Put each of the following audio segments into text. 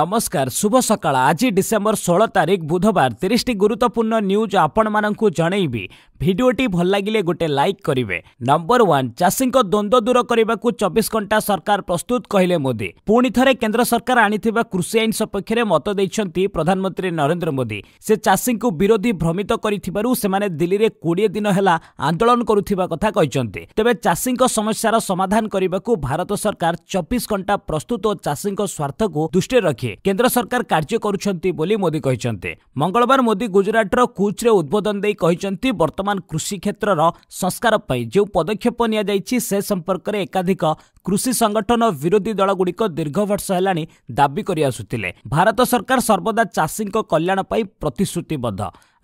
নমস্কার শুভ সকাল আজি ডিসেম্বর ষোল তারিখ বুধবার তিরিশটি গুরুত্বপূর্ণ নিউজ আপনার জনাইবি ভিডিওটি ভাল লাগিলে গোটে লাইক করবে নম্বর ওয়ান চাষী দ্বন্দ্ব দূর করা চবিশ ঘণ্টা সরকার প্রস্তুত কহিলেন মোদি পুঁথ থরে কেন্দ্র সরকার আনিথিবা কৃষি আইন সপক্ষে মত দিয়েছেন প্রধানমন্ত্রী নরেন্দ্র মোদি সে চাষী বিরোধী ভ্রমিত করিথিবারু সেমানে দিল্লিরে কোড়িয়ে দিন হেলা আন্দোলন করুথিবা কথা কইছেন তবে চাষী সমস্যার সমাধান করা ভারত সরকার চবিশ ঘণ্টা প্রস্তুত ও চাষী স্বার্থক দৃষ্টি ରଖି କେନ୍ଦ୍ର ସରକାର କାର୍ଯ୍ୟ କରୁଛନ୍ତି ବୋଲି ମୋଦି କହିଛନ୍ତି ମଙ୍ଗଳବାର ମୋଦି ଗୁଜରାଟର କୁଚ୍ରେ ଉଦ୍ବୋଧନ ଦେଇ କହିଛନ୍ତି ବର୍ତ୍ତମାନ କୃଷି କ୍ଷେତ୍ରର ସଂସ୍କାର ପାଇଁ ଯେଉଁ ପଦକ୍ଷେପ ନିଆଯାଇଛି ସେ ସମ୍ପର୍କରେ ଏକାଧିକ କୃଷି ସଂଗଠନ ଓ ବିରୋଧୀ ଦଳଗୁଡ଼ିକ ଦୀର୍ଘ ବର୍ଷ ହେଲାଣି ଦାବି କରିଆସୁଥିଲେ ଭାରତ ସରକାର ସର୍ବଦା ଚାଷୀଙ୍କ କଲ୍ୟାଣ ପାଇଁ ପ୍ରତିଶ୍ରୁତିବଦ୍ଧ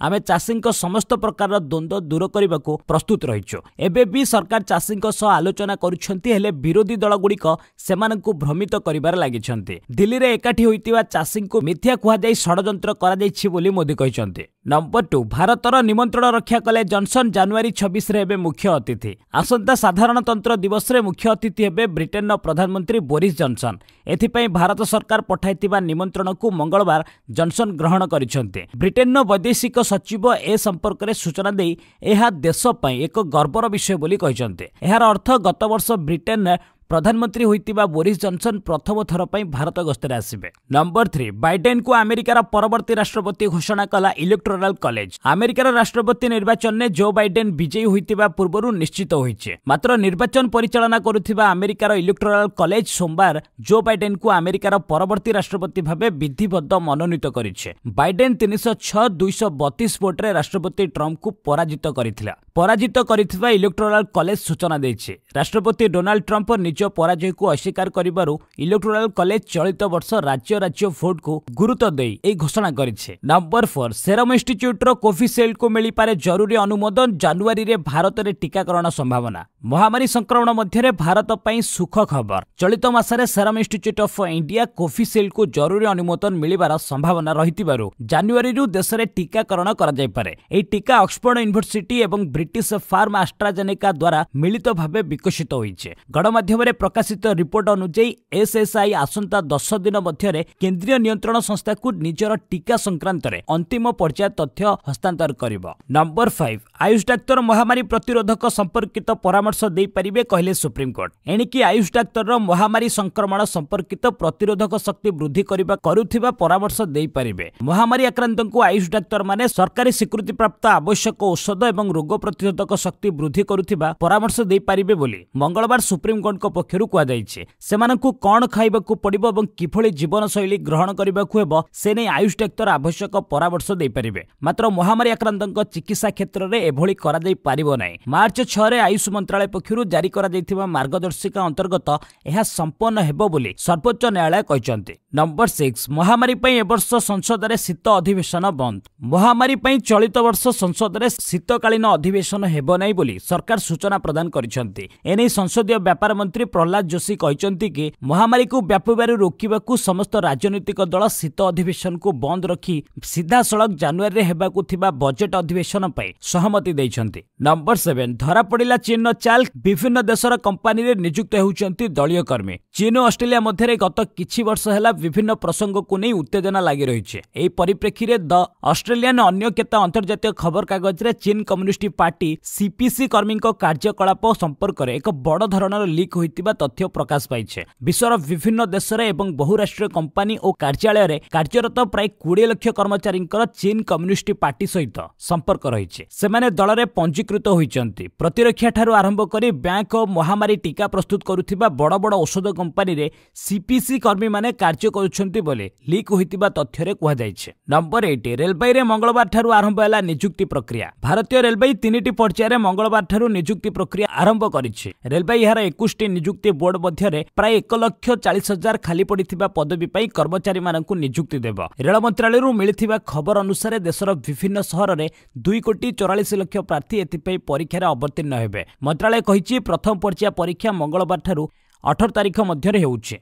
ଆମେ ଚାଷୀଙ୍କ ସମସ୍ତ ପ୍ରକାରର ଦ୍ୱନ୍ଦ୍ୱ ଦୂର କରିବାକୁ ପ୍ରସ୍ତୁତ ରହିଛୁ ଏବେ ବି ସରକାର ଚାଷୀଙ୍କ ସହ ଆଲୋଚନା କରୁଛନ୍ତି ହେଲେ ବିରୋଧୀ ଦଳଗୁଡ଼ିକ ସେମାନଙ୍କୁ ଭ୍ରମିତ କରିବାରେ ଲାଗିଛନ୍ତି ଦିଲ୍ଲୀରେ ଏକାଠି ହୋଇଥିବା ଚାଷୀଙ୍କୁ ମିଥ୍ୟା କୁହାଯାଇ ଷଡ଼ଯନ୍ତ୍ର କରାଯାଇଛି ବୋଲି ମୋଦି କହିଛନ୍ତି ନମ୍ବର ଟୁ ଭାରତର ନିମନ୍ତ୍ରଣ ରକ୍ଷା କଲେ ଜନ୍ସନ୍ ଜାନୁଆରୀ ଛବିଶରେ ହେବେ ମୁଖ୍ୟ ଅତିଥି ଆସନ୍ତା ସାଧାରଣତନ୍ତ୍ର ଦିବସରେ ମୁଖ୍ୟ ଅତିଥି ହେବେ ବ୍ରିଟେନ୍ର ପ୍ରଧାନମନ୍ତ୍ରୀ ବୋରିସ୍ ଜନ୍ସନ୍ ଏଥିପାଇଁ ଭାରତ ସରକାର ପଠାଇଥିବା ନିମନ୍ତ୍ରଣକୁ ମଙ୍ଗଳବାର ଜନ୍ସନ୍ ଗ୍ରହଣ କରିଛନ୍ତି ବ୍ରିଟେନ୍ର ବୈଦେଶିକ ସଚିବ ଏ ସମ୍ପର୍କରେ ସୂଚନା ଦେଇ ଏହା ଦେଶ ପାଇଁ ଏକ ଗର୍ବର ବିଷୟ ବୋଲି କହିଛନ୍ତି ଏହାର ଅର୍ଥ ଗତବର୍ଷ ବ୍ରିଟେନ୍ ପ୍ରଧାନମନ୍ତ୍ରୀ ହୋଇଥିବା ବୋରିସ୍ ଜନ୍ସନ୍ ପ୍ରଥମ ଥର ପାଇଁ ଭାରତ ଗସ୍ତରେ ଆସିବେ ନମ୍ବର ଥ୍ରୀ ବାଇଡେନ୍କୁ ଆମେରିକାର ପରବର୍ତ୍ତୀ ରାଷ୍ଟ୍ରପତି ଘୋଷଣା କଲା ଇଲେକ୍ଟ୍ରୋରାଲ କଲେଜ ଆମେରିକାର ରାଷ୍ଟ୍ରପତି ନିର୍ବାଚନରେ ଜୋ ବାଇଡେନ୍ ବିଜୟୀ ହୋଇଥିବା ପୂର୍ବରୁ ନିଶ୍ଚିତ ହୋଇଛି ମାତ୍ର ନିର୍ବାଚନ ପରିଚାଳନା କରୁଥିବା ଆମେରିକାର ଇଲେକ୍ଟ୍ରୋରାଲ କଲେଜ ସୋମବାର ଜୋ ବାଇଡେନ୍କୁ ଆମେରିକାର ପରବର୍ତ୍ତୀ ରାଷ୍ଟ୍ରପତି ଭାବେ ବିଧିବଦ୍ଧ ମନୋନୀତ କରିଛି ବାଇଡେନ୍ ତିନିଶହ ଛଅ ଦୁଇଶହ ବତିଶ ଭୋଟରେ ରାଷ୍ଟ୍ରପତି ଟ୍ରମ୍ପଙ୍କୁ ପରାଜିତ କରିଥିଲା ପରାଜିତ କରିଥିବା ଇଲେକ୍ଟ୍ରୋରାଲ କଲେଜ ସୂଚନା ଦେଇଛି ରାଷ୍ଟ୍ରପତି ଡୋନାଲ୍ଡ ଟ୍ରମ୍ପ ନିଜ ପରାଜୟକୁ ଅସ୍ୱୀକାର କରିବାରୁ ଇଲେକ୍ଟୋରାଲ କଲେଜ ଚଳିତ ବର୍ଷ ରାଜ୍ୟ ରାଜ୍ୟ ଭୋଟକୁ ଗୁରୁତ୍ୱ ଦେଇ ଏହି ଘୋଷଣା କରିଛି ନମ୍ବର ଫୋର୍ ସେରମ ଇନ୍ଷ୍ଟିଚ୍ୟୁଟ୍ର କୋଭିସିଲ୍ଡକୁ ମିଳିପାରେ ଜରୁରୀ ଅନୁମୋଦନ ଜାନୁଆରୀରେ ଭାରତରେ ଟିକାକରଣ ସମ୍ଭାବନା ମହାମାରୀ ସଂକ୍ରମଣ ମଧ୍ୟରେ ଭାରତ ପାଇଁ ସୁଖ ଖବର ଚଳିତ ମାସରେ ସେରମ ଇନ୍ଷ୍ଟିଚ୍ୟୁଟ୍ ଅଫ୍ ଇଣ୍ଡିଆ କୋଫିସିଲ୍ଡକୁ ଜରୁରୀ ଅନୁମୋଦନ ମିଳିବାର ସମ୍ଭାବନା ରହିଥିବାରୁ ଜାନୁଆରୀରୁ ଦେଶରେ ଟିକାକରଣ କରାଯାଇପାରେ ଏହି ଟିକା ଅକ୍ସଫୋର୍ଡ ୟୁନିଭର୍ସିଟି ଏବଂ ବ୍ରିଟିଶ ଫାର୍ମ ଆଷ୍ଟ୍ରାଜେନିକା ଦ୍ୱାରା ମିଳିତ ଭାବେ ବିକଶିତ ହୋଇଛି ଗଣମାଧ୍ୟମରେ ପ୍ରକାଶିତ ରିପୋର୍ଟ ଅନୁଯାୟୀ ଏସ୍ଏସ୍ଆଇ ଆସନ୍ତା ଦଶ ଦିନ ମଧ୍ୟରେ କେନ୍ଦ୍ରୀୟ ନିୟନ୍ତ୍ରଣ ସଂସ୍ଥାକୁ ନିଜର ଟିକା ସଂକ୍ରାନ୍ତରେ ଅନ୍ତିମ ପର୍ଯ୍ୟାୟ ତଥ୍ୟ ହସ୍ତାନ୍ତର କରିବ ନମ୍ବର ଫାଇଭ୍ ଆୟୁଷ ଡାକ୍ତର ମହାମାରୀ ପ୍ରତିରୋଧକ ସମ୍ପର୍କିତ ପରାମର୍ଶ ପରାମର୍ଶ ଦେଇପାରିବେ କହିଲେ ସୁପ୍ରିମକୋର୍ଟ ଏଣିକି ଆୟୁଷ ଡାକ୍ତରର ମହାମାରୀ ସଂକ୍ରମଣ ସମ୍ପର୍କିତ ପ୍ରତିରୋଧକ ଶକ୍ତି ବୃଦ୍ଧି କରିବା କରୁଥିବା ପରାମର୍ଶ ଦେଇପାରିବେ ମହାମାରୀ ଆକ୍ରାନ୍ତଙ୍କୁ ଆୟୁଷ ଡାକ୍ତରମାନେ ସରକାରୀ ସ୍ୱୀକୃତିପ୍ରାପ୍ତ ଆବଶ୍ୟକ ଔଷଧ ଏବଂ ରୋଗ ପ୍ରତିରୋଧକ ଶକ୍ତି ବୃଦ୍ଧି କରୁଥିବା ପରାମର୍ଶ ଦେଇପାରିବେ ବୋଲି ମଙ୍ଗଳବାର ସୁପ୍ରିମକୋର୍ଟଙ୍କ ପକ୍ଷରୁ କୁହାଯାଇଛି ସେମାନଙ୍କୁ କ'ଣ ଖାଇବାକୁ ପଡ଼ିବ ଏବଂ କିଭଳି ଜୀବନଶୈଳୀ ଗ୍ରହଣ କରିବାକୁ ହେବ ସେ ନେଇ ଆୟୁଷ ଡାକ୍ତର ଆବଶ୍ୟକ ପରାମର୍ଶ ଦେଇପାରିବେ ମାତ୍ର ମହାମାରୀ ଆକ୍ରାନ୍ତଙ୍କ ଚିକିତ୍ସା କ୍ଷେତ୍ରରେ ଏଭଳି କରାଯାଇ ପାରିବ ନାହିଁ ମାର୍ଚ୍ଚ ଛଅରେ ଆୟୁଷ ମନ୍ତ୍ରଣାଳୟ ମନ୍ତ୍ରଣାଳୟ ପକ୍ଷରୁ ଜାରି କରାଯାଇଥିବା ମାର୍ଗଦର୍ଶିକା ଅନ୍ତର୍ଗତ ଏହା ସମ୍ପନ୍ନ ହେବ ବୋଲି ସର୍ବୋଚ୍ଚ ନ୍ୟାୟାଳୟ କହିଛନ୍ତି ନମ୍ବର ସିକ୍ସ ମହାମାରୀ ପାଇଁ ଏ ବର୍ଷ ସଂସଦରେ ଶୀତ ଅଧିବେଶନ ବନ୍ଦ ମହାମାରୀ ପାଇଁ ଚଳିତ ବର୍ଷ ସଂସଦରେ ଶୀତକାଳୀନ ଅଧିବେଶନ ହେବ ନାହିଁ ବୋଲି ସରକାର ସୂଚନା ପ୍ରଦାନ କରିଛନ୍ତି ଏନେଇ ସଂସଦୀୟ ବ୍ୟାପାର ମନ୍ତ୍ରୀ ପ୍ରହଲ୍ଲାଦ ଯୋଶୀ କହିଛନ୍ତି କି ମହାମାରୀକୁ ବ୍ୟାପିବାରୁ ରୋକିବାକୁ ସମସ୍ତ ରାଜନୈତିକ ଦଳ ଶୀତ ଅଧିବେଶନକୁ ବନ୍ଦ ରଖି ସିଧାସଳଖ ଜାନୁଆରୀରେ ହେବାକୁ ଥିବା ବଜେଟ୍ ଅଧିବେଶନ ପାଇଁ ସହମତି ଦେଇଛନ୍ତି ନମ୍ବର ସେଭେନ ଧରାପଡ଼ିଲା ଚୀନ୍ର ଚାଲ୍କ ବିଭିନ୍ନ ଦେଶର କମ୍ପାନୀରେ ନିଯୁକ୍ତ ହେଉଛନ୍ତି ଦଳୀୟ କର୍ମୀ ଚୀନ୍ ଓ ଅଷ୍ଟ୍ରେଲିଆ ମଧ୍ୟରେ ଗତ କିଛି ବର୍ଷ ହେଲା ବିଭିନ୍ନ ପ୍ରସଙ୍ଗକୁ ନେଇ ଉତ୍ତେଜନା ଲାଗି ରହିଛି ଏହି ପରିପ୍ରେକ୍ଷୀରେ ଦ ଅଷ୍ଟ୍ରେଲିଆନ୍ ଅନ୍ୟ କେତେ ଅନ୍ତର୍ଜାତୀୟ ଖବରକାଗଜରେ ଚୀନ୍ କମ୍ୟୁନିଷ୍ଟ ପାର୍ଟି ସିପିସି କର୍ମୀଙ୍କ କାର୍ଯ୍ୟକଳାପ ସମ୍ପର୍କରେ ଏକ ବଡ଼ ଧରଣର ଲିକ୍ ହୋଇଥିବା ତଥ୍ୟ ପ୍ରକାଶ ପାଇଛି ବିଶ୍ୱର ବିଭିନ୍ନ ଦେଶରେ ଏବଂ ବହୁରାଷ୍ଟ୍ରୀୟ କମ୍ପାନୀ ଓ କାର୍ଯ୍ୟାଳୟରେ କାର୍ଯ୍ୟରତ ପ୍ରାୟ କୋଡ଼ିଏ ଲକ୍ଷ କର୍ମଚାରୀଙ୍କର ଚୀନ୍ କମ୍ୟୁନିଷ୍ଟ ପାର୍ଟି ସହିତ ସମ୍ପର୍କ ରହିଛି ସେମାନେ ଦଳରେ ପଞ୍ଜିକୃତ ହୋଇଛନ୍ତି ପ୍ରତିରକ୍ଷାଠାରୁ ଆରମ୍ଭ କରି ବ୍ୟାଙ୍କ ଓ ମହାମାରୀ ଟିକା ପ୍ରସ୍ତୁତ କରୁଥିବା ବଡ଼ ବଡ଼ ଔଷଧ କମ୍ପାନୀରେ ସିପିସି କର୍ମୀମାନେ କାର୍ଯ୍ୟ କରୁଛନ୍ତି ବୋଲି ଲିକ୍ ହୋଇଥିବା ତଥ୍ୟରେ କୁହାଯାଇଛି ନମ୍ବର ଏଇଟ୍ ରେଳବାଇରେ ମଙ୍ଗଳବାରଠାରୁ ଆରମ୍ଭ ହେଲା ନିଯୁକ୍ତି ପ୍ରକ୍ରିୟା ଭାରତୀୟ ରେଳବାଇ ତିନିଟି ପର୍ଯ୍ୟାୟରେ ମଙ୍ଗଳବାରଠାରୁ ନିଯୁକ୍ତି ପ୍ରକ୍ରିୟା ଆରମ୍ଭ କରିଛି ରେଳବାଇ ଏହାର ଏକୋଇଶଟି ନିଯୁକ୍ତି ବୋର୍ଡ ମଧ୍ୟରେ ପ୍ରାୟ ଏକ ଲକ୍ଷ ଚାଳିଶ ହଜାର ଖାଲି ପଡ଼ିଥିବା ପଦବୀ ପାଇଁ କର୍ମଚାରୀମାନଙ୍କୁ ନିଯୁକ୍ତି ଦେବ ରେଳ ମନ୍ତ୍ରଣାଳୟରୁ ମିଳିଥିବା ଖବର ଅନୁସାରେ ଦେଶର ବିଭିନ୍ନ ସହରରେ ଦୁଇ କୋଟି ଚଉରାଳିଶ ଲକ୍ଷ ପ୍ରାର୍ଥୀ ଏଥିପାଇଁ ପରୀକ୍ଷାରେ ଅବତୀର୍ଣ୍ଣ ହେବେ ମନ୍ତ୍ରଣାଳୟ କହିଛି ପ୍ରଥମ ପର୍ଯ୍ୟାୟ ପରୀକ୍ଷା ମଙ୍ଗଳବାର ଠାରୁ ଅଠର ତାରିଖ ମଧ୍ୟରେ ହେଉଛି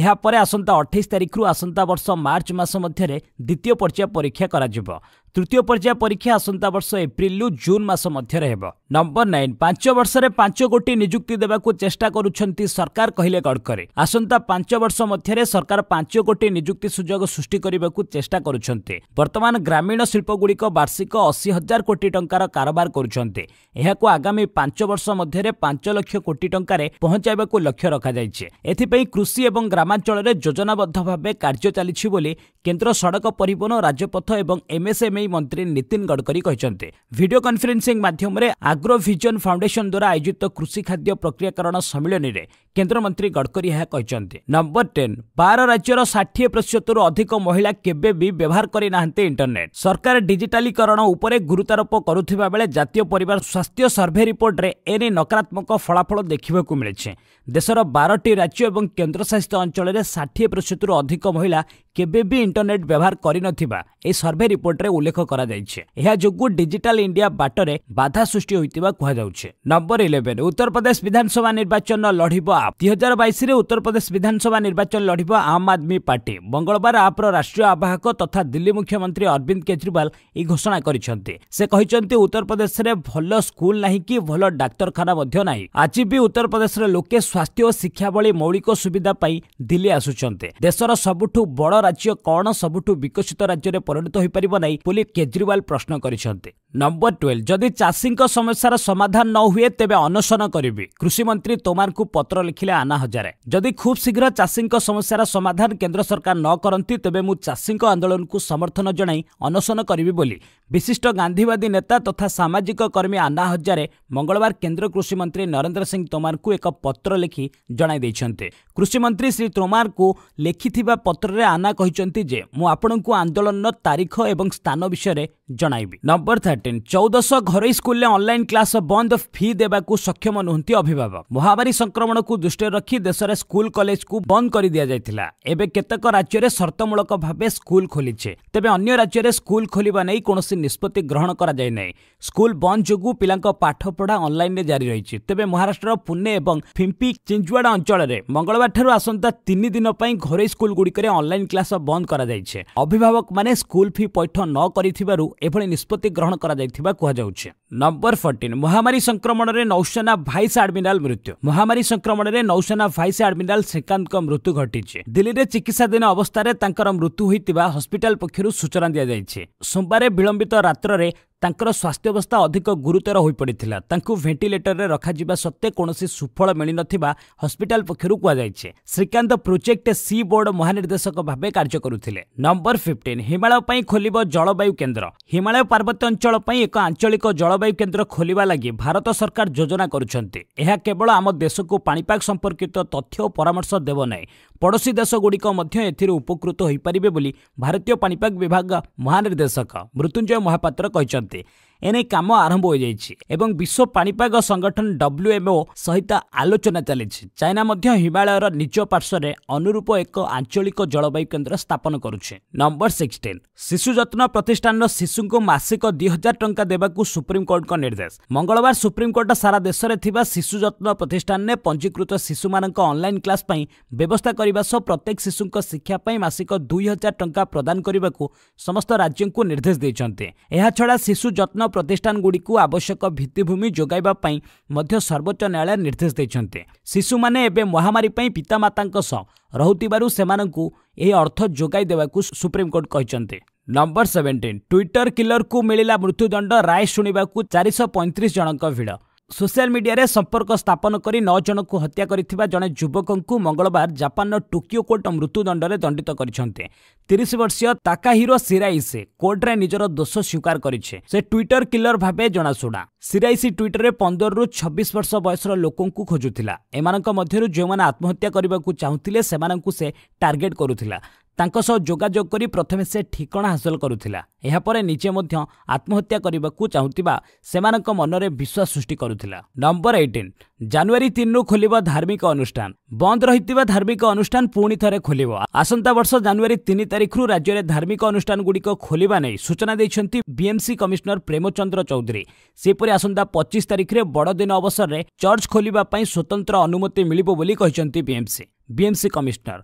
ଏହାପରେ ଆସନ୍ତା ଅଠେଇଶ ତାରିଖରୁ ଆସନ୍ତା ବର୍ଷ ମାର୍ଚ୍ଚ ମାସ ମଧ୍ୟରେ ଦ୍ୱିତୀୟ ପର୍ଯ୍ୟାୟ ପରୀକ୍ଷା କରାଯିବ ତୃତୀୟ ପର୍ଯ୍ୟାୟ ପରୀକ୍ଷା ଆସନ୍ତା ବର୍ଷ ଏପ୍ରିଲରୁ ଜୁନ୍ ମାସ ମଧ୍ୟରେ ହେବ ନମ୍ବର ନାଇନ୍ ପାଞ୍ଚ ବର୍ଷରେ ପାଞ୍ଚ କୋଟି ନିଯୁକ୍ତି ଦେବାକୁ ଚେଷ୍ଟା କରୁଛନ୍ତି ସରକାର କହିଲେ ଗଡ଼କରେ ଆସନ୍ତା ପାଞ୍ଚ ବର୍ଷ ମଧ୍ୟରେ ସରକାର ପାଞ୍ଚ କୋଟି ନିଯୁକ୍ତି ସୁଯୋଗ ସୃଷ୍ଟି କରିବାକୁ ଚେଷ୍ଟା କରୁଛନ୍ତି ବର୍ତ୍ତମାନ ଗ୍ରାମୀଣ ଶିଳ୍ପଗୁଡ଼ିକ ବାର୍ଷିକ ଅଶୀ ହଜାର କୋଟି ଟଙ୍କାର କାରବାର କରୁଛନ୍ତି ଏହାକୁ ଆଗାମୀ ପାଞ୍ଚ ବର୍ଷ ମଧ୍ୟରେ ପାଞ୍ଚ ଲକ୍ଷ କୋଟି ଟଙ୍କାରେ ପହଞ୍ଚାଇବାକୁ ଲକ୍ଷ୍ୟ ରଖାଯାଇଛି ଏଥିପାଇଁ କୃଷି ଏବଂ ଗ୍ରାମାଞ୍ଚଳରେ ଯୋଜନାବଦ୍ଧ ଭାବେ କାର୍ଯ୍ୟ ଚାଲିଛି ବୋଲି କେନ୍ଦ୍ର ସଡ଼କ ପରିବହନ ରାଜପଥ ଏବଂ ଏମ୍ଏସ୍ଏମ୍ଇ e ମନ୍ତ୍ରୀ ନୀତିନ ଗଡ଼କରୀ କହିଛନ୍ତି ଭିଡ଼ିଓ କନ୍ଫରେନ୍ସିଂ ମାଧ୍ୟମରେ ଆଗ୍ରୋଭିଜନ ଫାଉଣ୍ଡେସନ ଦ୍ୱାରା ଆୟୋଜିତ କୃଷି ଖାଦ୍ୟ ପ୍ରକ୍ରିୟାକରଣ ସମ୍ମିଳନୀରେ କେନ୍ଦ୍ରମନ୍ତ୍ରୀ ଗଡ଼କରୀ ଏହା କହିଛନ୍ତି ନମ୍ବର ଟେନ୍ ବାର ରାଜ୍ୟର ଷାଠିଏ ପ୍ରତିଶତରୁ ଅଧିକ ମହିଳା କେବେ ବି ବ୍ୟବହାର କରିନାହାନ୍ତି ଇଣ୍ଟରନେଟ୍ ସରକାର ଡିଜିଟାଲିକରଣ ଉପରେ ଗୁରୁତ୍ୱାରୋପ କରୁଥିବା ବେଳେ ଜାତୀୟ ପରିବାର ସ୍ୱାସ୍ଥ୍ୟ ସର୍ଭେ ରିପୋର୍ଟରେ ଏନେଇ ନକାରାତ୍ମକ ଫଳାଫଳ ଦେଖିବାକୁ ମିଳିଛି ଦେଶର ବାରଟି ରାଜ୍ୟ ଏବଂ କେନ୍ଦ୍ରଶାସିତ ଅଞ୍ଚଳରେ ଷାଠିଏ ପ୍ରତିଶତରୁ ଅଧିକ ମହିଳା କେବେ ବି ଇଣ୍ଟରନେଟ୍ ବ୍ୟବହାର କରିନଥିବା ଏହି ସର୍ଭେ ରିପୋର୍ଟରେ ଉଲ୍ଲେଖ କରାଯାଇଛି ଏହା ଯୋଗୁଁ ଡିଜିଟାଲ ଇଣ୍ଡିଆ ବାଟରେ ବାଧା ସୃଷ୍ଟି ହୋଇଥିବା କୁହାଯାଉଛି ନମ୍ବର ଇଲେଭେନ୍ ଉତ୍ତରପ୍ରଦେଶ ବିଧାନସଭା ନିର୍ବାଚନ ଲଢ଼ିବ ଆପ୍ ଦୁଇ ହଜାର ବାଇଶରେ ଉତ୍ତରପ୍ରଦେଶ ବିଧାନସଭା ନିର୍ବାଚନ ଲଢ଼ିବ ଆମ୍ ଆଦମୀ ପାର୍ଟି ମଙ୍ଗଳବାର ଆପ୍ର ରାଷ୍ଟ୍ରୀୟ ଆବାହକ ତଥା ଦିଲ୍ଲୀ ମୁଖ୍ୟମନ୍ତ୍ରୀ ଅରବିନ୍ଦ କେଜରିୱାଲ ଏହି ଘୋଷଣା କରିଛନ୍ତି ସେ କହିଛନ୍ତି ଉତ୍ତରପ୍ରଦେଶରେ ଭଲ ସ୍କୁଲ ନାହିଁ କି ଭଲ ଡାକ୍ତରଖାନା ମଧ୍ୟ ନାହିଁ ଆଜି ବି ଉତ୍ତରପ୍ରଦେଶର ଲୋକେ ସ୍ୱାସ୍ଥ୍ୟ ଓ ଶିକ୍ଷା ଭଳି ମୌଳିକ ସୁବିଧା ପାଇଁ ଦିଲ୍ଲୀ ଆସୁଛନ୍ତି ଦେଶର ସବୁଠୁ ବଡ଼ ରାଜ୍ୟ କ'ଣ କ'ଣ ସବୁଠୁ ବିକଶିତ ରାଜ୍ୟରେ ପରିଣତ ହୋଇପାରିବ ନାହିଁ ବୋଲି କେଜରିୱାଲ ପ୍ରଶ୍ନ କରିଛନ୍ତି ନମ୍ବର ଟୁଏଲ୍ଭ ଯଦି ଚାଷୀଙ୍କ ସମସ୍ୟାର ସମାଧାନ ନ ହୁଏ ତେବେ ଅନଶନ କରିବି କୃଷିମନ୍ତ୍ରୀ ତୋମାରଙ୍କୁ ପତ୍ର ଲେଖିଲେ ଆନା ହଜାରେ ଯଦି ଖୁବ୍ ଶୀଘ୍ର ଚାଷୀଙ୍କ ସମସ୍ୟାର ସମାଧାନ କେନ୍ଦ୍ର ସରକାର ନ କରନ୍ତି ତେବେ ମୁଁ ଚାଷୀଙ୍କ ଆନ୍ଦୋଳନକୁ ସମର୍ଥନ ଜଣାଇ ଅନଶନ କରିବି ବୋଲି ବିଶିଷ୍ଟ ଗାନ୍ଧୀବାଦୀ ନେତା ତଥା ସାମାଜିକ କର୍ମୀ ଆନା ହଜାରେ ମଙ୍ଗଳବାର କେନ୍ଦ୍ର କୃଷିମନ୍ତ୍ରୀ ନରେନ୍ଦ୍ର ସିଂ ତୋମାରଙ୍କୁ ଏକ ପତ୍ର ଲେଖି ଜଣାଇ ଦେଇଛନ୍ତି କୃଷିମନ୍ତ୍ରୀ ଶ୍ରୀ ତୋମାରଙ୍କୁ ଲେଖିଥିବା ପତ୍ରରେ ଆନା କହିଛନ୍ତି ଯେ ଯେ ମୁଁ ଆପଣଙ୍କୁ ଆନ୍ଦୋଳନର ତାରିଖ ଏବଂ ସ୍ଥାନ ବିଷୟରେ ଜଣାଇବି ନମ୍ବର ଥାର୍ଟିନ୍ ଚଉଦଶହ ଘରୋଇ ସ୍କୁଲରେ ଅନ୍ଲାଇନ୍ କ୍ଲାସ୍ ବନ୍ଦ ଫି ଦେବାକୁ ସକ୍ଷମ ନୁହନ୍ତି ଅଭିଭାବକ ମହାମାରୀ ସଂକ୍ରମଣକୁ ଦୃଷ୍ଟିରେ ରଖି ଦେଶରେ ସ୍କୁଲ କଲେଜକୁ ବନ୍ଦ କରି ଦିଆଯାଇଥିଲା ଏବେ କେତେକ ରାଜ୍ୟରେ ସର୍ତ୍ତମୂଳକ ଭାବେ ସ୍କୁଲ ଖୋଲିଛି ତେବେ ଅନ୍ୟ ରାଜ୍ୟରେ ସ୍କୁଲ ଖୋଲିବା ନେଇ କୌଣସି ନିଷ୍ପତ୍ତି ଗ୍ରହଣ କରାଯାଇ ନାହିଁ ସ୍କୁଲ ବନ୍ଦ ଯୋଗୁଁ ପିଲାଙ୍କ ପାଠପଢ଼ା ଅନ୍ଲାଇନ୍ରେ ଜାରି ରହିଛି ତେବେ ମହାରାଷ୍ଟ୍ରର ପୁନେ ଏବଂ ଫିମ୍ପି ଚିଞ୍ଜୁଆଡ଼ା ଅଞ୍ଚଳରେ ମଙ୍ଗଳବାରଠାରୁ ଆସନ୍ତା ତିନି ଦିନ ପାଇଁ ଘରୋଇ ସ୍କୁଲଗୁଡ଼ିକରେ ଅନ୍ଲାଇନ୍ କ୍ଲାସ୍ ବନ୍ଦ କରାଯାଇଛି ଅଭିଭାବକମାନେ ସ୍କୁଲ ଫି ପୈଠ ନ କରିଥିବାରୁ ଏଭଳି ନିଷ୍ପତ୍ତି ଗ୍ରହଣ କରାଯାଇଥିବା କୁହାଯାଉଛି ନମ୍ବର ଫୋର୍ଟିନ୍ ମହାମାରୀ ସଂକ୍ରମଣରେ ନୌସେନା ଭାଇସ୍ ଆଡମିରାଲ ମୃତ୍ୟୁ ମହାମାରୀ ସଂକ୍ରମଣରେ ନୌସେନା ଭାଇସ୍ ଆଡମିରାଲ ଶ୍ରୀକାନ୍ତଙ୍କ ମୃତ୍ୟୁ ଘଟିଛି ଦିଲ୍ଲୀରେ ଚିକିତ୍ସାଧୀନ ଅବସ୍ଥାରେ ତାଙ୍କର ମୃତ୍ୟୁ ହୋଇଥିବା ହସ୍ପିଟାଲ ପକ୍ଷରୁ ସୂଚନା ଦିଆଯାଇଛି ସୋମବାର ବିଳମ୍ବିତ ରାତ୍ରରେ ତାଙ୍କର ସ୍ୱାସ୍ଥ୍ୟାବସ୍ଥା ଅଧିକ ଗୁରୁତର ହୋଇପଡ଼ିଥିଲା ତାଙ୍କୁ ଭେଣ୍ଟିଲେଟରରେ ରଖାଯିବା ସତ୍ତ୍ୱେ କୌଣସି ସୁଫଳ ମିଳିନଥିବା ହସ୍ପିଟାଲ ପକ୍ଷରୁ କୁହାଯାଇଛି ଶ୍ରୀକାନ୍ତ ପ୍ରୋଜେକ୍ଟ ସି ବୋର୍ଡ ମହାନିର୍ଦ୍ଦେଶକ ଭାବେ କାର୍ଯ୍ୟ କରୁଥିଲେ ନମ୍ବର ଫିଫ୍ଟିନ୍ ହିମାଳୟ ପାଇଁ ଖୋଲିବ ଜଳବାୟୁ କେନ୍ଦ୍ର ହିମାଳୟ ପାର୍ବତ୍ୟ ଅଞ୍ଚଳ ପାଇଁ ଏକ ଆଞ୍ଚଳିକ ଜଳ ଜଳବାୟୁ କେନ୍ଦ୍ର ଖୋଲିବା ଲାଗି ଭାରତ ସରକାର ଯୋଜନା କରୁଛନ୍ତି ଏହା କେବଳ ଆମ ଦେଶକୁ ପାଣିପାଗ ସମ୍ପର୍କିତ ତଥ୍ୟ ଓ ପରାମର୍ଶ ଦେବ ନାହିଁ ପଡ଼ୋଶୀ ଦେଶଗୁଡ଼ିକ ମଧ୍ୟ ଏଥିରୁ ଉପକୃତ ହୋଇପାରିବେ ବୋଲି ଭାରତୀୟ ପାଣିପାଗ ବିଭାଗ ମହାନିର୍ଦ୍ଦେଶକ ମୃତ୍ୟୁଞ୍ଜୟ ମହାପାତ୍ର କହିଛନ୍ତି ଏନେଇ କାମ ଆରମ୍ଭ ହୋଇଯାଇଛି ଏବଂ ବିଶ୍ୱ ପାଣିପାଗ ସଂଗଠନ ଡବ୍ଲ୍ୟୁଏମ୍ଓ ସହିତ ଆଲୋଚନା ଚାଲିଛି ଚାଇନା ମଧ୍ୟ ହିମାଳୟର ନିଜ ପାର୍ଶ୍ୱରେ ଅନୁରୂପ ଏକ ଆଞ୍ଚଳିକ ଜଳବାୟୁ କେନ୍ଦ୍ର ସ୍ଥାପନ କରୁଛି ନମ୍ବର ସିକ୍ସଟିନ୍ ଶିଶୁ ଯତ୍ନ ପ୍ରତିଷ୍ଠାନର ଶିଶୁଙ୍କୁ ମାସିକ ଦୁଇ ହଜାର ଟଙ୍କା ଦେବାକୁ ସୁପ୍ରିମକୋର୍ଟଙ୍କ ନିର୍ଦ୍ଦେଶ ମଙ୍ଗଳବାର ସୁପ୍ରିମକୋର୍ଟ ସାରା ଦେଶରେ ଥିବା ଶିଶୁ ଯତ୍ନ ପ୍ରତିଷ୍ଠାନରେ ପଞ୍ଜୀକୃତ ଶିଶୁମାନଙ୍କ ଅନ୍ଲାଇନ୍ କ୍ଲାସ୍ ପାଇଁ ବ୍ୟବସ୍ଥା କରିବା ସହ ପ୍ରତ୍ୟେକ ଶିଶୁଙ୍କ ଶିକ୍ଷା ପାଇଁ ମାସିକ ଦୁଇ ହଜାର ଟଙ୍କା ପ୍ରଦାନ କରିବାକୁ ସମସ୍ତ ରାଜ୍ୟଙ୍କୁ ନିର୍ଦ୍ଦେଶ ଦେଇଛନ୍ତି ଏହାଛଡ଼ା ଶିଶୁ ଯତ୍ନ ଶିକ୍ଷାନୁଷ୍ଠାନ ପ୍ରତିଷ୍ଠାନଗୁଡ଼ିକୁ ଆବଶ୍ୟକ ଭିତ୍ତିଭୂମି ଯୋଗାଇବା ପାଇଁ ମଧ୍ୟ ସର୍ବୋଚ୍ଚ ନ୍ୟାୟାଳୟ ନିର୍ଦ୍ଦେଶ ଦେଇଛନ୍ତି ଶିଶୁମାନେ ଏବେ ମହାମାରୀ ପାଇଁ ପିତାମାତାଙ୍କ ସହ ରହୁଥିବାରୁ ସେମାନଙ୍କୁ ଏହି ଅର୍ଥ ଯୋଗାଇ ଦେବାକୁ ସୁପ୍ରିମକୋର୍ଟ କହିଛନ୍ତି ନମ୍ବର ସେଭେଣ୍ଟିନ୍ ଟ୍ୱିଟର କିଲରକୁ ମିଳିଲା ମୃତ୍ୟୁଦଣ୍ଡ ରାୟ ଶୁଣିବାକୁ ଚାରିଶହ ପଇଁତିରିଶ ଜଣଙ୍କ ଭିଡ଼ ସୋସିଆଲ ମିଡିଆରେ ସମ୍ପର୍କ ସ୍ଥାପନ କରି ନଅ ଜଣଙ୍କୁ ହତ୍ୟା କରିଥିବା ଜଣେ ଯୁବକଙ୍କୁ ମଙ୍ଗଳବାର ଜାପାନର ଟୋକିଓ କୋର୍ଟ ମୃତ୍ୟୁଦଣ୍ଡରେ ଦଣ୍ଡିତ କରିଛନ୍ତି ତିରିଶ ବର୍ଷୀୟ ତାକା ହିରୋ ସିରାଇସି କୋର୍ଟରେ ନିଜର ଦୋଷ ସ୍ୱୀକାର କରିଛି ସେ ଟ୍ୱିଟର କିଲର ଭାବେ ଜଣାଶୁଣା ସିରାଇସି ଟ୍ୱିଟରରେ ପନ୍ଦରରୁ ଛବିଶ ବର୍ଷ ବୟସର ଲୋକଙ୍କୁ ଖୋଜୁଥିଲା ଏମାନଙ୍କ ମଧ୍ୟରୁ ଯେଉଁମାନେ ଆତ୍ମହତ୍ୟା କରିବାକୁ ଚାହୁଁଥିଲେ ସେମାନଙ୍କୁ ସେ ଟାର୍ଗେଟ କରୁଥିଲା ତାଙ୍କ ସହ ଯୋଗାଯୋଗ କରି ପ୍ରଥମେ ସେ ଠିକଣା ହାସଲ କରୁଥିଲା ଏହାପରେ ନିଜେ ମଧ୍ୟ ଆତ୍ମହତ୍ୟା କରିବାକୁ ଚାହୁଁଥିବା ସେମାନଙ୍କ ମନରେ ବିଶ୍ୱାସ ସୃଷ୍ଟି କରୁଥିଲା ନମ୍ବର ଏଇଟିନ୍ ଜାନୁଆରୀ ତିନିରୁ ଖୋଲିବ ଧାର୍ମିକ ଅନୁଷ୍ଠାନ ବନ୍ଦ ରହିଥିବା ଧାର୍ମିକ ଅନୁଷ୍ଠାନ ପୁଣି ଥରେ ଖୋଲିବ ଆସନ୍ତା ବର୍ଷ ଜାନୁଆରୀ ତିନି ତାରିଖରୁ ରାଜ୍ୟରେ ଧାର୍ମିକ ଅନୁଷ୍ଠାନଗୁଡ଼ିକ ଖୋଲିବା ନେଇ ସୂଚନା ଦେଇଛନ୍ତି ବିଏମ୍ସି କମିଶନର ପ୍ରେମଚନ୍ଦ୍ର ଚୌଧୁରୀ ସେହିପରି ଆସନ୍ତା ପଚିଶ ତାରିଖରେ ବଡ଼ଦିନ ଅବସରରେ ଚର୍ଚ୍ଚ ଖୋଲିବା ପାଇଁ ସ୍ୱତନ୍ତ୍ର ଅନୁମତି ମିଳିବ ବୋଲି କହିଛନ୍ତି ବିଏମ୍ସି ବିଏମ୍ସି କମିଶନର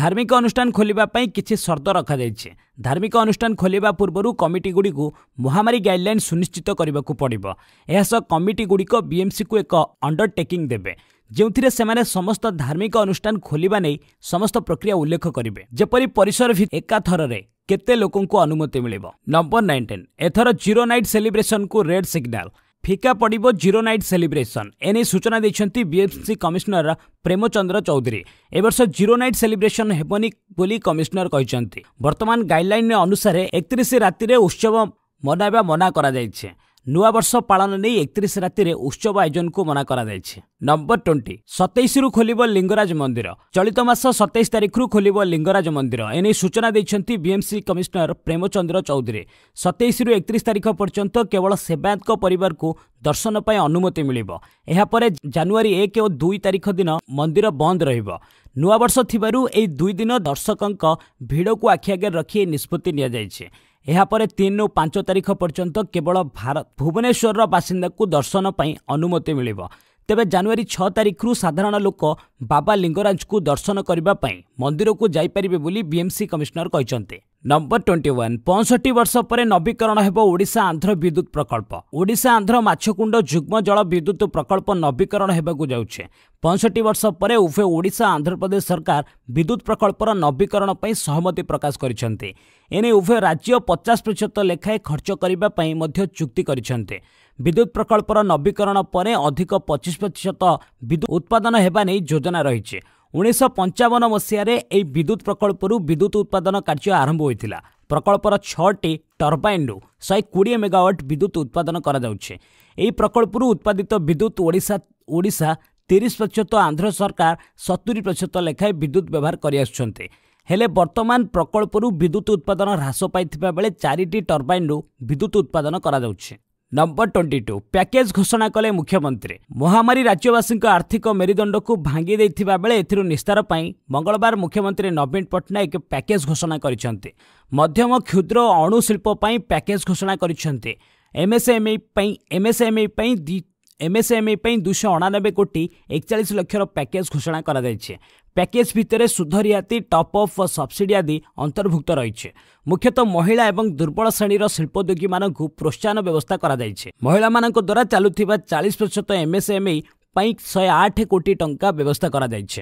ଧାର୍ମିକ ଅନୁଷ୍ଠାନ ଖୋଲିବା ପାଇଁ କିଛି ସର୍ତ୍ତ ରଖାଯାଇଛି ଧାର୍ମିକ ଅନୁଷ୍ଠାନ ଖୋଲିବା ପୂର୍ବରୁ କମିଟିଗୁଡ଼ିକୁ ମହାମାରୀ ଗାଇଡ୍ଲାଇନ୍ ସୁନିଶ୍ଚିତ କରିବାକୁ ପଡ଼ିବ ଏହାସହ କମିଟିଗୁଡ଼ିକ ବିଏମ୍ସିକୁ ଏକ ଅଣ୍ଡରଟେକିଂ ଦେବେ ଯେଉଁଥିରେ ସେମାନେ ସମସ୍ତ ଧାର୍ମିକ ଅନୁଷ୍ଠାନ ଖୋଲିବା ନେଇ ସମସ୍ତ ପ୍ରକ୍ରିୟା ଉଲ୍ଲେଖ କରିବେ ଯେପରି ପରିସର ଏକାଥରରେ କେତେ ଲୋକଙ୍କୁ ଅନୁମତି ମିଳିବ ନମ୍ବର ନାଇଣ୍ଟିନ୍ ଏଥର ଜିରୋ ନାଇଟ୍ ସେଲିବ୍ରେସନ୍କୁ ରେଡ୍ ସିଗ୍ନାଲ୍ ଫିକା ପଡ଼ିବ ଜିରୋ ନାଇଟ୍ ସେଲିବ୍ରେସନ୍ ଏନେଇ ସୂଚନା ଦେଇଛନ୍ତି ବିଏମ୍ସି କମିଶନର ପ୍ରେମଚନ୍ଦ୍ର ଚୌଧୁରୀ ଏବର୍ଷ ଜିରୋ ନାଇଟ୍ ସେଲିବ୍ରେସନ୍ ହେବନି ବୋଲି କମିଶନର କହିଛନ୍ତି ବର୍ତ୍ତମାନ ଗାଇଡ୍ଲାଇନ୍ ଅନୁସାରେ ଏକତିରିଶ ରାତିରେ ଉତ୍ସବ ମନାଇବା ମନା କରାଯାଇଛି ନୂଆବର୍ଷ ପାଳନ ନେଇ ଏକତିରିଶ ରାତିରେ ଉତ୍ସବ ଆୟୋଜନକୁ ମନା କରାଯାଇଛି ନମ୍ବର ଟ୍ୱେଣ୍ଟି ସତେଇଶରୁ ଖୋଲିବ ଲିଙ୍ଗରାଜ ମନ୍ଦିର ଚଳିତ ମାସ ସତେଇଶ ତାରିଖରୁ ଖୋଲିବ ଲିଙ୍ଗରାଜ ମନ୍ଦିର ଏ ନେଇ ସୂଚନା ଦେଇଛନ୍ତି ବିଏମ୍ସି କମିଶନର ପ୍ରେମଚନ୍ଦ୍ର ଚୌଧୁରୀ ସତେଇଶରୁ ଏକତିରିଶ ତାରିଖ ପର୍ଯ୍ୟନ୍ତ କେବଳ ସେବାୟତଙ୍କ ପରିବାରକୁ ଦର୍ଶନ ପାଇଁ ଅନୁମତି ମିଳିବ ଏହାପରେ ଜାନୁଆରୀ ଏକ ଓ ଦୁଇ ତାରିଖ ଦିନ ମନ୍ଦିର ବନ୍ଦ ରହିବ ନୂଆବର୍ଷ ଥିବାରୁ ଏହି ଦୁଇ ଦିନ ଦର୍ଶକଙ୍କ ଭିଡ଼କୁ ଆଖି ଆଗରେ ରଖି ଏହି ନିଷ୍ପତ୍ତି ନିଆଯାଇଛି ଏହାପରେ ତିନିରୁ ପାଞ୍ଚ ତାରିଖ ପର୍ଯ୍ୟନ୍ତ କେବଳ ଭାରତ ଭୁବନେଶ୍ୱରର ବାସିନ୍ଦାକୁ ଦର୍ଶନ ପାଇଁ ଅନୁମତି ମିଳିବ ତେବେ ଜାନୁଆରୀ ଛଅ ତାରିଖରୁ ସାଧାରଣ ଲୋକ ବାବା ଲିଙ୍ଗରାଜଙ୍କୁ ଦର୍ଶନ କରିବା ପାଇଁ ମନ୍ଦିରକୁ ଯାଇପାରିବେ ବୋଲି ବିଏମ୍ସି କମିଶନର କହିଛନ୍ତି ନମ୍ବର ଟ୍ୱେଣ୍ଟି ୱାନ୍ ପଞ୍ଚଷଠି ବର୍ଷ ପରେ ନବୀକରଣ ହେବ ଓଡ଼ିଶା ଆନ୍ଧ୍ର ବିଦ୍ୟୁତ୍ ପ୍ରକଳ୍ପ ଓଡ଼ିଶା ଆନ୍ଧ୍ର ମାଛକୁଣ୍ଡ ଯୁଗ୍ମ ଜଳ ବିଦ୍ୟୁତ୍ ପ୍ରକଳ୍ପ ନବୀକରଣ ହେବାକୁ ଯାଉଛି ପଞ୍ଚଷଠି ବର୍ଷ ପରେ ଉଭୟ ଓଡ଼ିଶା ଆନ୍ଧ୍ରପ୍ରଦେଶ ସରକାର ବିଦ୍ୟୁତ୍ ପ୍ରକଳ୍ପର ନବୀକରଣ ପାଇଁ ସହମତି ପ୍ରକାଶ କରିଛନ୍ତି ଏନେଇ ଉଭୟ ରାଜ୍ୟ ପଚାଶ ପ୍ରତିଶତ ଲେଖାଏଁ ଖର୍ଚ୍ଚ କରିବା ପାଇଁ ମଧ୍ୟ ଚୁକ୍ତି କରିଛନ୍ତି ବିଦ୍ୟୁତ୍ ପ୍ରକଳ୍ପର ନବୀକରଣ ପରେ ଅଧିକ ପଚିଶ ପ୍ରତିଶତ ବିଦ୍ୟୁତ୍ ଉତ୍ପାଦନ ହେବା ନେଇ ଯୋଜନା ରହିଛି ଉଣେଇଶହ ପଞ୍ଚାବନ ମସିହାରେ ଏହି ବିଦ୍ୟୁତ୍ ପ୍ରକଳ୍ପରୁ ବିଦ୍ୟୁତ୍ ଉତ୍ପାଦନ କାର୍ଯ୍ୟ ଆରମ୍ଭ ହୋଇଥିଲା ପ୍ରକଳ୍ପର ଛଅଟି ଟର୍ବାଇନ୍ରୁ ଶହେ କୋଡ଼ିଏ ମେଗାୱାଟ୍ ବିଦ୍ୟୁତ୍ ଉତ୍ପାଦନ କରାଯାଉଛି ଏହି ପ୍ରକଳ୍ପରୁ ଉତ୍ପାଦିତ ବିଦ୍ୟୁତ୍ ଓଡ଼ିଶା ଓଡ଼ିଶା ତିରିଶ ପ୍ରତିଶତ ଆନ୍ଧ୍ର ସରକାର ସତୁରୀ ପ୍ରତିଶତ ଲେଖାଏଁ ବିଦ୍ୟୁତ୍ ବ୍ୟବହାର କରିଆସୁଛନ୍ତି ହେଲେ ବର୍ତ୍ତମାନ ପ୍ରକଳ୍ପରୁ ବିଦ୍ୟୁତ୍ ଉତ୍ପାଦନ ହ୍ରାସ ପାଇଥିବା ବେଳେ ଚାରିଟି ଟର୍ବାଇନ୍ରୁ ବିଦ୍ୟୁତ୍ ଉତ୍ପାଦନ କରାଯାଉଛି ନମ୍ବର ଟ୍ୱେଣ୍ଟି ଟୁ ପ୍ୟାକେଜ୍ ଘୋଷଣା କଲେ ମୁଖ୍ୟମନ୍ତ୍ରୀ ମହାମାରୀ ରାଜ୍ୟବାସୀଙ୍କ ଆର୍ଥିକ ମେରୁଦଣ୍ଡକୁ ଭାଙ୍ଗି ଦେଇଥିବା ବେଳେ ଏଥିରୁ ନିସ୍ତାର ପାଇଁ ମଙ୍ଗଳବାର ମୁଖ୍ୟମନ୍ତ୍ରୀ ନବୀନ ପଟ୍ଟନାୟକ ପ୍ୟାକେଜ୍ ଘୋଷଣା କରିଛନ୍ତି ମଧ୍ୟମ କ୍ଷୁଦ୍ର ଅଣୁ ଶିଳ୍ପ ପାଇଁ ପ୍ୟାକେଜ୍ ଘୋଷଣା କରିଛନ୍ତି ଏମ୍ଏସ୍ଏମ୍ଇ ପାଇଁ ଏମ୍ଏସ୍ଏମ୍ଇ ପାଇଁ ଏମ୍ଏସ୍ଏମ୍ଇ ପାଇଁ ଦୁଇଶହ ଅଣାନବେ କୋଟି ଏକଚାଳିଶ ଲକ୍ଷର ପ୍ୟାକେଜ୍ ଘୋଷଣା କରାଯାଇଛି প্যাকেজ ভিতরে সুধ রিয়াতি টপ অফ ও সবসিডি আদি অন্তর্ভুক্ত রয়েছে মুখ্যতঃ মহিলা এবং দুর্বল শ্রেণীর শিল্পোদ্যোগী মানুষ প্রোৎসাহন ব্যবস্থা করা যাইছে মহিলা মানক দ্বারা চালুথিবা চাশ প্রতিশত এমএসএমই পাই শহে আট কোটি টঙ্কা ব্যবস্থা করা যাইছে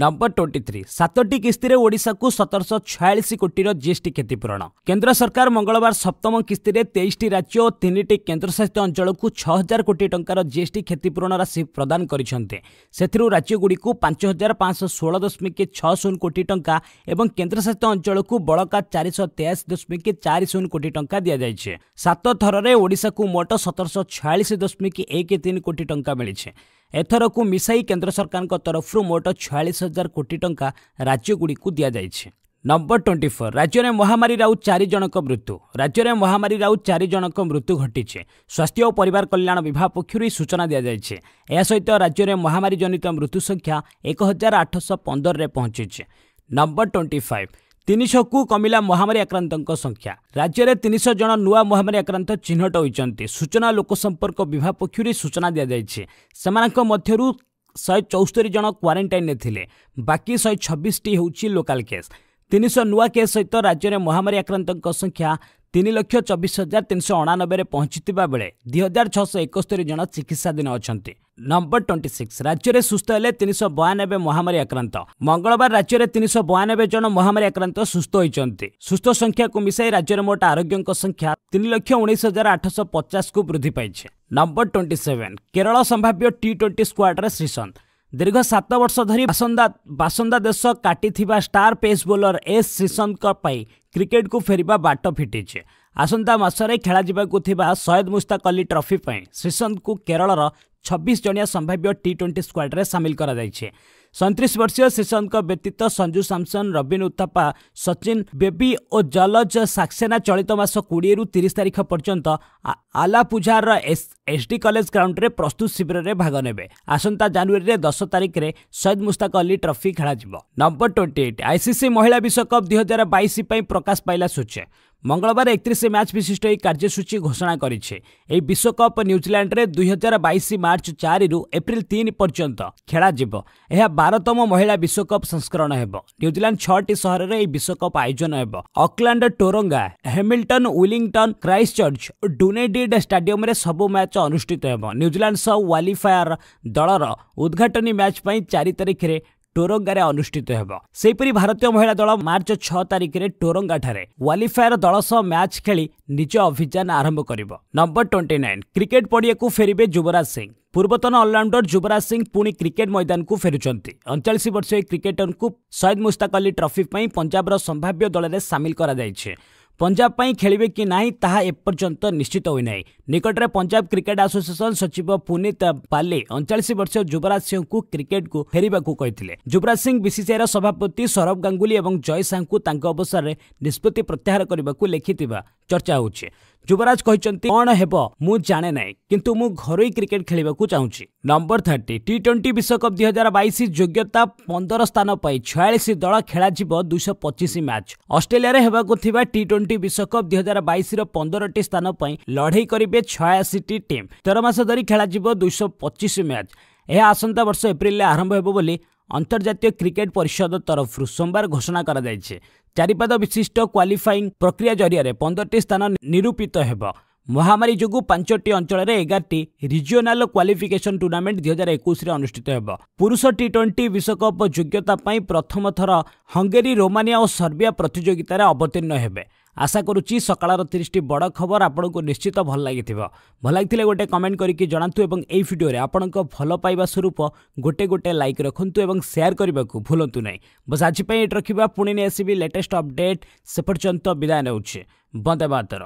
ନମ୍ବର ଟ୍ୱେଣ୍ଟି ଥ୍ରୀ ସାତଟି କିସ୍ତିରେ ଓଡ଼ିଶାକୁ ସତରଶହ ଛୟାଳିଶ କୋଟିର ଜିଏସ୍ଟି କ୍ଷତିପୂରଣ କେନ୍ଦ୍ର ସରକାର ମଙ୍ଗଳବାର ସପ୍ତମ କିସ୍ତିରେ ତେଇଶଟି ରାଜ୍ୟ ଓ ତିନିଟି କେନ୍ଦ୍ରଶାସିତ ଅଞ୍ଚଳକୁ ଛଅ ହଜାର କୋଟି ଟଙ୍କାର ଜିଏସ୍ଟି କ୍ଷତିପୂରଣ ରାଶି ପ୍ରଦାନ କରିଛନ୍ତି ସେଥିରୁ ରାଜ୍ୟଗୁଡ଼ିକୁ ପାଞ୍ଚ ହଜାର ପାଞ୍ଚଶହ ଷୋହଳ ଦଶମିକ ଛଅ ଶୂନ କୋଟି ଟଙ୍କା ଏବଂ କେନ୍ଦ୍ରଶାସିତ ଅଞ୍ଚଳକୁ ବଳକା ଚାରିଶହ ତେୟାଅଶୀ ଦଶମିକ ଚାରି ଶୂନ କୋଟି ଟଙ୍କା ଦିଆଯାଇଛି ସାତ ଥରରେ ଓଡ଼ିଶାକୁ ମୋଟ ସତରଶହ ଛୟାଳିଶ ଦଶମିକ ଏକ ତିନି କୋଟି ଟଙ୍କା ମିଳିଛି ଏଥରକୁ ମିଶାଇ କେନ୍ଦ୍ର ସରକାରଙ୍କ ତରଫରୁ ମୋଟ ଛୟାଳିଶ ହଜାର କୋଟି ଟଙ୍କା ରାଜ୍ୟଗୁଡ଼ିକୁ ଦିଆଯାଇଛି ନମ୍ବର ଟ୍ୱେଣ୍ଟି ଫୋର୍ ରାଜ୍ୟରେ ମହାମାରୀର ଆଉ ଚାରି ଜଣଙ୍କ ମୃତ୍ୟୁ ରାଜ୍ୟରେ ମହାମାରୀର ଆଉ ଚାରି ଜଣଙ୍କ ମୃତ୍ୟୁ ଘଟିଛି ସ୍ୱାସ୍ଥ୍ୟ ଓ ପରିବାର କଲ୍ୟାଣ ବିଭାଗ ପକ୍ଷରୁ ଏହି ସୂଚନା ଦିଆଯାଇଛି ଏହା ସହିତ ରାଜ୍ୟରେ ମହାମାରୀ ଜନିତ ମୃତ୍ୟୁ ସଂଖ୍ୟା ଏକ ହଜାର ଆଠଶହ ପନ୍ଦରରେ ପହଞ୍ଚିଛି ନମ୍ବର ଟ୍ୱେଣ୍ଟି ଫାଇଭ୍ ତିନିଶହକୁ କମିଲା ମହାମାରୀ ଆକ୍ରାନ୍ତଙ୍କ ସଂଖ୍ୟା ରାଜ୍ୟରେ ତିନିଶହ ଜଣ ନୂଆ ମହାମାରୀ ଆକ୍ରାନ୍ତ ଚିହ୍ନଟ ହୋଇଛନ୍ତି ସୂଚନା ଲୋକସମ୍ପର୍କ ବିଭାଗ ପକ୍ଷରୁ ସୂଚନା ଦିଆଯାଇଛି ସେମାନଙ୍କ ମଧ୍ୟରୁ ଶହେ ଚଉସ୍ତରି ଜଣ କ୍ୱାରେଣ୍ଟାଇନ୍ରେ ଥିଲେ ବାକି ଶହେ ଛବିଶଟି ହେଉଛି ଲୋକାଲ୍ କେସ୍ ତିନିଶହ ନୂଆ କେସ୍ ସହିତ ରାଜ୍ୟରେ ମହାମାରୀ ଆକ୍ରାନ୍ତଙ୍କ ସଂଖ୍ୟା ତିନି ଲକ୍ଷ ଚବିଶ ହଜାର ତିନିଶହ ଅଣାନବେରେ ପହଞ୍ଚିଥିବା ବେଳେ ଦୁଇ ହଜାର ଛଅଶହ ଏକସ୍ତରୀ ଜଣ ଚିକିତ୍ସାଧୀନ ଅଛନ୍ତି ନମ୍ବର ଟ୍ୱେଣ୍ଟି ସିକ୍ସ ରାଜ୍ୟରେ ସୁସ୍ଥ ହେଲେ ତିନିଶହ ବୟାନବେ ମହାମାରୀ ଆକ୍ରାନ୍ତ ମଙ୍ଗଳବାର ରାଜ୍ୟରେ ତିନିଶହ ବୟାନବେ ଜଣ ମହାମାରୀ ଆକ୍ରାନ୍ତ ସୁସ୍ଥ ହୋଇଛନ୍ତି ସୁସ୍ଥ ସଂଖ୍ୟାକୁ ମିଶାଇ ରାଜ୍ୟରେ ମୋଟ ଆରୋଗ୍ୟଙ୍କ ସଂଖ୍ୟା ତିନି ଲକ୍ଷ ଉଣେଇଶ ହଜାର ଆଠଶହ ପଚାଶକୁ ବୃଦ୍ଧି ପାଇଛି ନମ୍ବର ଟ୍ୱେଣ୍ଟି ସେଭେନ କେରଳ ସମ୍ଭାବ୍ୟ ଟି ଟ୍ୱେଣ୍ଟି ସ୍କ୍ୱାଡ୍ରେ ଶ୍ରୀସନ୍ଥ ଦୀର୍ଘ ସାତ ବର୍ଷ ଧରି ବାସନ୍ଦା ବାସନ୍ଦା ଦେଶ କାଟିଥିବା ଷ୍ଟାର ପେସ୍ ବୋଲର ଏସ୍ ଶ୍ରୀସନ୍ତଙ୍କ ପାଇଁ କ୍ରିକେଟକୁ ଫେରିବା ବାଟ ଫିଟିଛି ଆସନ୍ତା ମାସରେ ଖେଳାଯିବାକୁ ଥିବା ସୟଦ ମୁସ୍ତାକ ଅଲି ଟ୍ରଫି ପାଇଁ ଶ୍ରୀସନ୍ତଙ୍କୁ କେରଳର ଛବିଶ ଜଣିଆ ସମ୍ଭାବ୍ୟ ଟି ଟ୍ୱେଣ୍ଟି ସ୍କ୍ୱାଡ଼ରେ ସାମିଲ କରାଯାଇଛି ସଇଁତିରିଶ ବର୍ଷୀୟ ଶ୍ରୀସନ୍ଥଙ୍କ ବ୍ୟତୀତ ସଞ୍ଜୁ ସାମସନ୍ ରବିନ ଉତ୍ତାପା ସଚିନ ବେବି ଓ ଜଲଜ ସାକ୍ସେନା ଚଳିତ ମାସ କୋଡ଼ିଏରୁ ତିରିଶ ତାରିଖ ପର୍ଯ୍ୟନ୍ତ ଆଲାପୁଝାର ଏସ୍ ଏସ୍ଡି କଲେଜ ଗ୍ରାଉଣ୍ଡରେ ପ୍ରସ୍ତୁତ ଶିବିରରେ ଭାଗ ନେବେ ଆସନ୍ତା ଜାନୁଆରୀରେ ଦଶ ତାରିଖରେ ସୟଦ ମୁସ୍ତାକ ଅଲି ଟ୍ରଫି ଖେଳାଯିବ ନମ୍ବର ଟ୍ୱେଣ୍ଟି ଏଇଟ୍ ଆଇସିସି ମହିଳା ବିଶ୍ୱକପ୍ ଦୁଇହଜାର ବାଇଶ ପାଇଁ ପ୍ରକାଶ ପାଇଲା ସୂଚେ ମଙ୍ଗଳବାର ଏକତିରିଶ ମ୍ୟାଚ୍ ବିଶିଷ୍ଟ ଏହି କାର୍ଯ୍ୟସୂଚୀ ଘୋଷଣା କରିଛି ଏହି ବିଶ୍ୱକପ୍ ନ୍ୟୁଜିଲାଣ୍ଡରେ ଦୁଇହଜାର ବାଇଶ ମାର୍ଚ୍ଚ ଚାରିରୁ ଏପ୍ରିଲ ତିନି ପର୍ଯ୍ୟନ୍ତ ଖେଳାଯିବ ଏହା ବାରତମ ମହିଳା ବିଶ୍ୱକପ୍ ସଂସ୍କରଣ ହେବ ନ୍ୟୁଜିଲାଣ୍ଡ ଛଅଟି ସହରରେ ଏହି ବିଶ୍ୱକପ୍ ଆୟୋଜନ ହେବ Auckland Tauranga Hamilton Wellington Christchurch Dunedin ଷ୍ଟାଡିୟମରେ ସବୁ ମ୍ୟାଚ୍ ଅନୁଷ୍ଠିତ ହେବ ନ୍ୟୁଜିଲାଣ୍ଡ ସହ ୱାଲିଫାୟାର ଦଳର ଉଦ୍ଘାଟନୀ ମ୍ୟାଚ୍ ପାଇଁ ଚାରି ତାରିଖରେ ଟୋରଙ୍ଗାରେ ଅନୁଷ୍ଠିତ ହେବ ସେହିପରି ଭାରତୀୟ ମହିଳା ଦଳ ମାର୍ଚ୍ଚ ଛଅ ତାରିଖରେ ଟୋରଙ୍ଗାଠାରେ କ୍ୱାଲିଫାୟର ଦଳ ସହ ମ୍ୟାଚ୍ ଖେଳି ନିଜ ଅଭିଯାନ ଆରମ୍ଭ କରିବ ନମ୍ବର ଟ୍ୱେଣ୍ଟି ନାଇନ୍ କ୍ରିକେଟ୍ ପଡ଼ିଆକୁ ଫେରିବେ ଯୁବରାଜ ସିଂ ପୂର୍ବତନ ଅଲରାଉଣ୍ଡର ଯୁବରାଜ ସିଂ ପୁଣି କ୍ରିକେଟ୍ ମଇଦାନକୁ ଫେରୁଛନ୍ତି ଅଣଚାଳିଶ ବର୍ଷୀୟ କ୍ରିକେଟରଙ୍କୁ ସୟଦ ମୁସ୍ତାକ ଅଲ୍ଲୀ ଟ୍ରଫି ପାଇଁ ପଞ୍ଜାବର ସମ୍ଭାବ୍ୟ ଦଳରେ ସାମିଲ କରାଯାଇଛି पञ्जापै खेल् कि नाहिँ ता एपर्न्त निश्चित हुना निकटले पञ्जा क्रिकेट आसोसिएसन सचिव पुनीत पाले अडचास वर्षीय युवराज सिंहको क्रिकेटको फेले जुवराज सिंह विसिसिआईर सभापति सौरभ गांगुली जय जयसाहको त अवसर निष्पत्ति प्रत्याहार लेखिति चर्चा हुन्छ ଯୁବରାଜ କହିଛନ୍ତି କ'ଣ ହେବ ମୁଁ ଜାଣେ ନାହିଁ କିନ୍ତୁ ମୁଁ ଘରୋଇ କ୍ରିକେଟ୍ ଖେଳିବାକୁ ଚାହୁଁଛି ନମ୍ବର ଥାର୍ଟି ଟି ଟ୍ୱେଣ୍ଟି ବିଶ୍ୱକପ୍ ଦୁଇ ହଜାର ବାଇଶ ଯୋଗ୍ୟତା ପନ୍ଦର ସ୍ଥାନ ପାଇଁ ଛୟାଳିଶ ଦଳ ଖେଳାଯିବ ଦୁଇଶହ ପଚିଶ ମ୍ୟାଚ୍ ଅଷ୍ଟ୍ରେଲିଆରେ ହେବାକୁ ଥିବା ଟି ଟ୍ୱେଣ୍ଟି ବିଶ୍ୱକପ୍ ଦୁଇ ହଜାର ବାଇଶର ପନ୍ଦରଟି ସ୍ଥାନ ପାଇଁ ଲଢ଼େଇ କରିବେ ଛୟାଅଶୀଟି ଟିମ୍ ତେର ମାସ ଧରି ଖେଳାଯିବ ଦୁଇଶହ ପଚିଶ ମ୍ୟାଚ୍ ଏହା ଆସନ୍ତା ବର୍ଷ ଏପ୍ରିଲରେ ଆରମ୍ଭ ହେବ ବୋଲି ଅନ୍ତର୍ଜାତୀୟ କ୍ରିକେଟ୍ ପରିଷଦ ତରଫରୁ ସୋମବାର ଘୋଷଣା କରାଯାଇଛି ଚାରିପାଦ ବିଶିଷ୍ଟ କ୍ୱାଲିଫାଇଂ ପ୍ରକ୍ରିୟା ଜରିଆରେ ପନ୍ଦରଟି ସ୍ଥାନ ନିରୂପିତ ହେବ ମହାମାରୀ ଯୋଗୁଁ ପାଞ୍ଚଟି ଅଞ୍ଚଳରେ ଏଗାରଟି ରିଜିଓନାଲ୍ କ୍ୱାଲିଫିକେସନ୍ ଟୁର୍ଣ୍ଣାମେଣ୍ଟ ଦୁଇ ହଜାର ଏକୋଇଶରେ ଅନୁଷ୍ଠିତ ହେବ ପୁରୁଷ ଟି ଟ୍ୱେଣ୍ଟି ବିଶ୍ୱକପ୍ ଯୋଗ୍ୟତା ପାଇଁ ପ୍ରଥମ ଥର ହଙ୍ଗେରୀ ରୋମାନିଆ ଓ ସର୍ବିଆ ପ୍ରତିଯୋଗିତାରେ ଅବତୀର୍ଣ୍ଣ ହେବେ ଆଶା କରୁଛି ସକାଳର ତିରିଶଟି ବଡ଼ ଖବର ଆପଣଙ୍କୁ ନିଶ୍ଚିତ ଭଲ ଲାଗିଥିବ ଭଲ ଲାଗିଥିଲେ ଗୋଟେ କମେଣ୍ଟ କରିକି ଜଣାନ୍ତୁ ଏବଂ ଏହି ଭିଡ଼ିଓରେ ଆପଣଙ୍କ ଭଲ ପାଇବା ସ୍ୱରୂପ ଗୋଟେ ଗୋଟେ ଲାଇକ୍ ରଖନ୍ତୁ ଏବଂ ସେୟାର କରିବାକୁ ଭୁଲନ୍ତୁ ନାହିଁ ବସ୍ ଆଜି ପାଇଁ ଏଇଠି ରଖିବା ପୁଣି ନେଇ ଆସିବି ଲେଟେଷ୍ଟ ଅପଡ଼େଟ୍ ସେପର୍ଯ୍ୟନ୍ତ ବିଦାୟ ନେଉଛି ବନ୍ଦେ ମାତର